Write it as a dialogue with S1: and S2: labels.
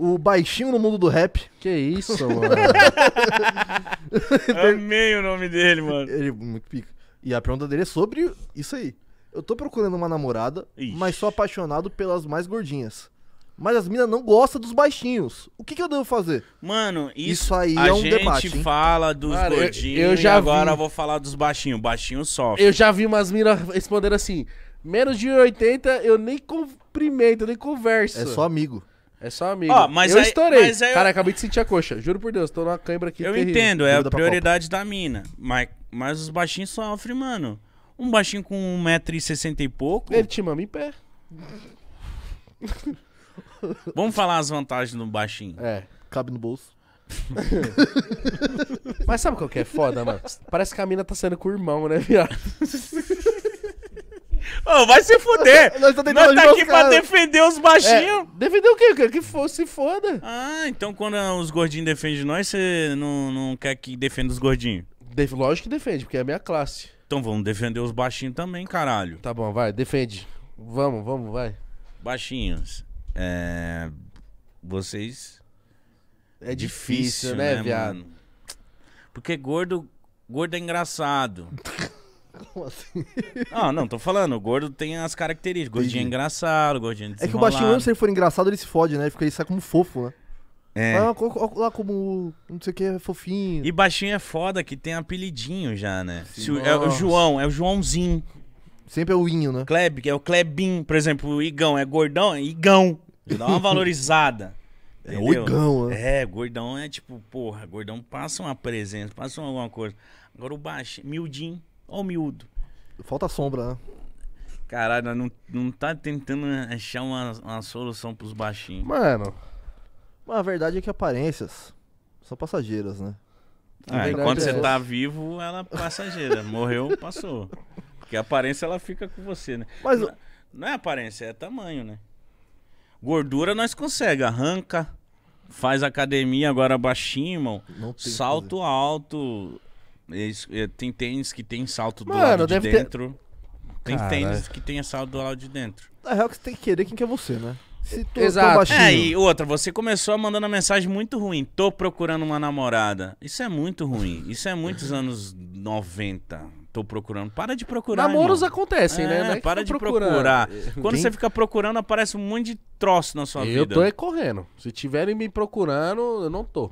S1: o baixinho no mundo do rap. Que isso, mano. Amei o nome dele, mano. Ele muito pica. E a pergunta dele é sobre isso aí. Eu tô procurando uma namorada, Ixi. mas sou apaixonado pelas mais gordinhas. Mas as minas não gostam dos baixinhos. O que, que eu devo fazer? Mano, isso, isso aí é um debate. A gente fala dos Cara, gordinhos eu, eu já agora vi. eu vou falar dos baixinhos. Baixinho sofre. Eu já vi umas minas responder assim: menos de 80 eu nem cumprimento, eu nem converso. É só amigo. É só amigo. Ó, mas eu aí- estourei. mas aí eu- Cara, acabei de sentir a coxa. Juro por Deus, tô numa cãibra aqui. Eu terrível. entendo, é a prioridade da mina. Mas, mas os baixinhos sofrem, mano. Um baixinho com 1,60m e pouco. Ele te mama em pé. Vamos falar as vantagens do baixinho. É. Cabe no bolso. Mas sabe qual que é foda, mano? Parece que a mina tá saindo com o irmão, né, viado? vai se fuder. Nós, tá Nós tá aqui pra defender os é, baixinhos. É, defender o quê? quero que fosse, se foda. Ah, então quando os gordinhos defendem nós, você não, não quer que defenda os gordinhos? De lógico que defende, porque é a minha classe. Então vamos defender os baixinhos também, caralho. Tá bom, vai, defende. Vamos, vamos, vai. Baixinhos, é... vocês... É difícil, difícil né, né, viado? Mano? Porque gordo, gordo é engraçado. gordão, assim. Não, ah, não, tô falando, o gordo tem as características. Gordinho é engraçado, gordinho É que o baixinho, mesmo se ele for engraçado, ele se fode, né? Ele fica aí, sai como fofo, né? É. Ah, lá como não sei o que é fofinho. E baixinho é foda que tem apelidinho já, né? Se, é o João, é o Joãozinho. Sempre é o Inho, né? Kleb, que é o Klebin. Por exemplo, o Igão é gordão, é Igão. Dá uma valorizada. É o Igão, né? É, gordão é tipo, porra, gordão passa uma presença, passa alguma coisa. Agora o baixinho, miudinho. Ó o miúdo. Falta sombra, né? Caralho, não, não tá tentando achar uma, uma solução pros baixinhos. Mano, mas a verdade é que aparências são passageiras, né? Ah, enquanto é você é tá vivo, ela é passageira. Morreu, passou. Porque a aparência ela fica com você, né? Mas não, não é aparência, é tamanho, né? Gordura nós consegue, arranca, faz academia agora baixinho, irmão. Salto alto, é é, tem tênis que tem salto do Mano, lado de ter- dentro. Tem Caralho. tênis que tem salto do lado de dentro. Na real, que você tem que querer quem que é você, né? Se tu Exato. Tá Exato. baixinho... É, e outra, você começou mandando uma mensagem muito ruim. Tô procurando uma namorada. Isso é muito ruim. Isso é muitos anos 90. Tô procurando. Para de procurar. Namoros irmão. acontecem, né? é, é para de procurando. procurar. Quando Quem- você fica procurando, aparece um monte de troço na sua Eu vida. tô é correndo. Se tiverem me procurando, eu não tô.